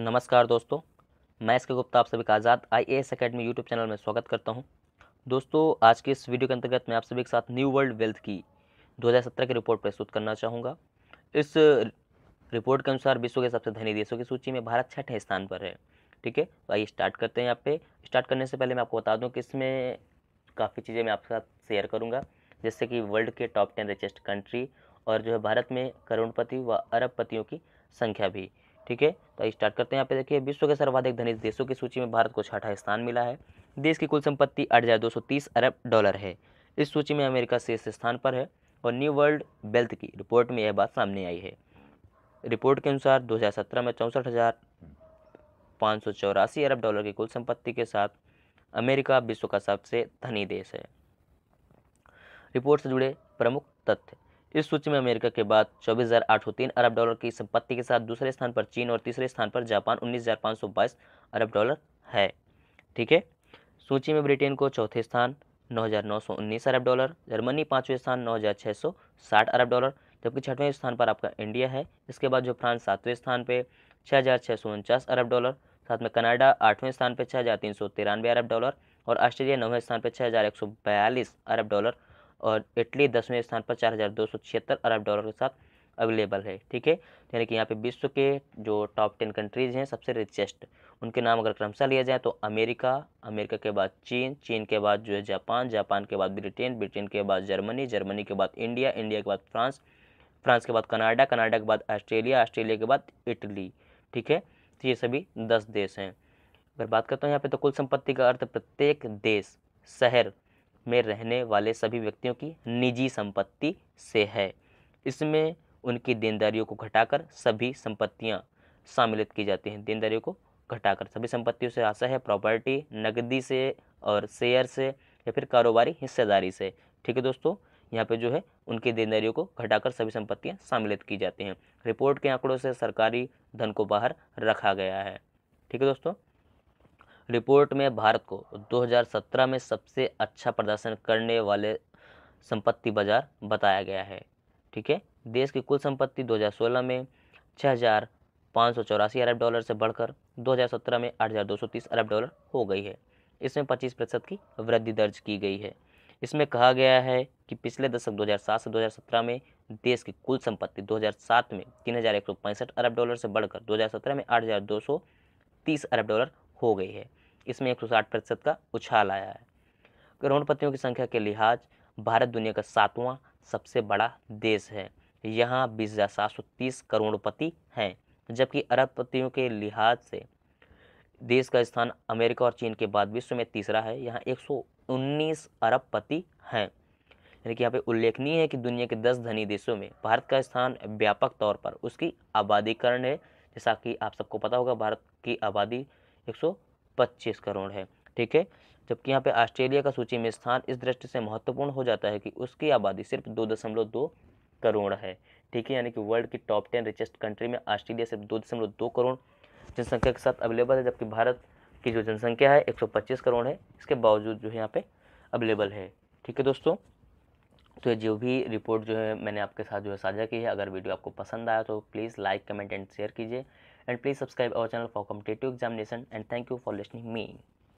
नमस्कार दोस्तों मैं इसके गुप्ता आप सभी का Azad I A S academy YouTube channel में स्वागत करता हूं दोस्तों आज के इस वीडियो के अंतर्गत मैं आप सभी के साथ न्यू वर्ल्ड वेल्थ की 2017 की रिपोर्ट प्रस्तुत करना चाहूँगा इस रिपोर्ट के अनुसार विश्व के सबसे धनी देशों की सूची में भारत छठे स्थान पर है ठीक है तो आइए स्टार्ट करते हैं यहाँ पे स्टार्ट करने से पहले मैं आपको बता दूँ कि इसमें काफ़ी चीज़ें मैं आपके साथ शेयर करूँगा जैसे कि वर्ल्ड के टॉप टेन रिचेस्ट कंट्री और जो है भारत में करोड़पति व अरबपतियों की संख्या भी ठीक है तो स्टार्ट करते हैं यहाँ पे देखिए विश्व के सर्वाधिक धनी देशों की सूची में भारत को छठा स्थान मिला है देश की कुल संपत्ति आठ अरब डॉलर है इस सूची में अमेरिका शीर्ष स्थान पर है और न्यू वर्ल्ड वेल्थ की रिपोर्ट में यह बात सामने आई है रिपोर्ट के अनुसार 2017 में चौंसठ हज़ार पाँच सौ चौरासी अरब डॉलर की कुल संपत्ति के साथ अमेरिका विश्व का सबसे धनी देश है रिपोर्ट से जुड़े प्रमुख तथ्य इस सूची में अमेरिका के बाद चौबीस अरब डॉलर की संपत्ति के साथ दूसरे स्थान पर चीन और तीसरे स्थान पर जापान उन्नीस अरब डॉलर है ठीक है सूची में ब्रिटेन को चौथे स्थान 9,919 अरब डॉलर जर्मनी पाँचवें स्थान 9,660 अरब डॉलर जबकि छठवें स्थान पर आपका इंडिया है इसके बाद जो फ्रांस सातवें स्थान पे छः अरब डॉलर साथ में कनाडा आठवें स्थान पर छः अरब डॉलर और ऑस्ट्रेलिया नौवें स्थान पर छः अरब डॉलर और इटली दसवें स्थान पर चार हज़ार दो सौ छिहत्तर अरब डॉलर के साथ अवेलेबल है ठीक है यानी कि यहाँ पे विश्व के जो टॉप टेन कंट्रीज़ हैं सबसे रिचेस्ट उनके नाम अगर क्रमशः लिया जाए तो अमेरिका अमेरिका के बाद चीन चीन के बाद जो है जापान जापान के बाद ब्रिटेन ब्रिटेन के बाद जर्मनी जर्मनी के बाद इंडिया इंडिया के बाद फ्रांस फ्रांस के बाद कनाडा कनाडा के बाद ऑस्ट्रेलिया ऑस्ट्रेलिया के बाद इटली ठीक है तो ये सभी दस देश हैं अगर बात करते हैं यहाँ पर तो कुल संपत्ति का अर्थ प्रत्येक देश शहर में रहने वाले सभी व्यक्तियों की निजी संपत्ति से है इसमें उनकी देनदारियों को घटाकर सभी संपत्तियाँ सम्मिलित की जाती हैं देनदारियों को घटाकर सभी संपत्तियों से आशा है प्रॉपर्टी नकदी से और शेयर से या फिर कारोबारी हिस्सेदारी से ठीक है दोस्तों यहाँ पे जो है उनकी देनदारियों को घटाकर सभी संपत्तियाँ सम्मिलित की जाती हैं रिपोर्ट के आंकड़ों से सरकारी धन को बाहर रखा गया है ठीक है दोस्तों रिपोर्ट में भारत को 2017 में सबसे अच्छा प्रदर्शन करने वाले संपत्ति बाजार बताया गया है ठीक है देश की कुल संपत्ति 2016 में छः हज़ार पाँच सौ चौरासी अरब डॉलर से बढ़कर 2017 में 8,230 अरब डॉलर हो गई है इसमें 25 प्रतिशत की वृद्धि दर्ज की गई है इसमें कहा गया है कि पिछले दशक 2007 से 2017 में देश की कुल संपत्ति 2007 में तीन अरब डॉलर से बढ़कर 2017 में 8,230 अरब डॉलर हो गई है इसमें एक प्रतिशत का उछाल आया है करोड़पतियों की संख्या के लिहाज भारत दुनिया का सातवां सबसे बड़ा देश है यहाँ बीस हज़ार सात सौ तीस करोड़पति हैं जबकि अरबपतियों के लिहाज से देश का स्थान अमेरिका और चीन के बाद विश्व में तीसरा है यहाँ एक सौ उन्नीस अरबपति हैं यानी कि यहाँ पे उल्लेखनीय है कि दुनिया के दस धनी देशों में भारत का स्थान व्यापक तौर पर उसकी आबादीकरण है जैसा कि आप सबको पता होगा भारत की आबादी एक सौ पच्चीस करोड़ है ठीक है जबकि यहाँ पे ऑस्ट्रेलिया का सूची में स्थान इस दृष्टि से महत्वपूर्ण हो जाता है कि उसकी आबादी सिर्फ दो दशमलव दो करोड़ है ठीक है यानी कि वर्ल्ड की टॉप टेन रिचेस्ट कंट्री में ऑस्ट्रेलिया सिर्फ दो दशमलव दो करोड़ जनसंख्या के साथ अवेलेबल है जबकि भारत की जो जनसंख्या है पच्चीस करोड़ है इसके बावजूद जो है यहाँ पे अवेलेबल है ठीक है दोस्तों तो जो भी रिपोर्ट जो है मैंने आपके साथ जो है साझा की है अगर वीडियो आपको पसंद आया तो please like comment and share कीजिए and please subscribe our channel for competitive examination and thank you for listening me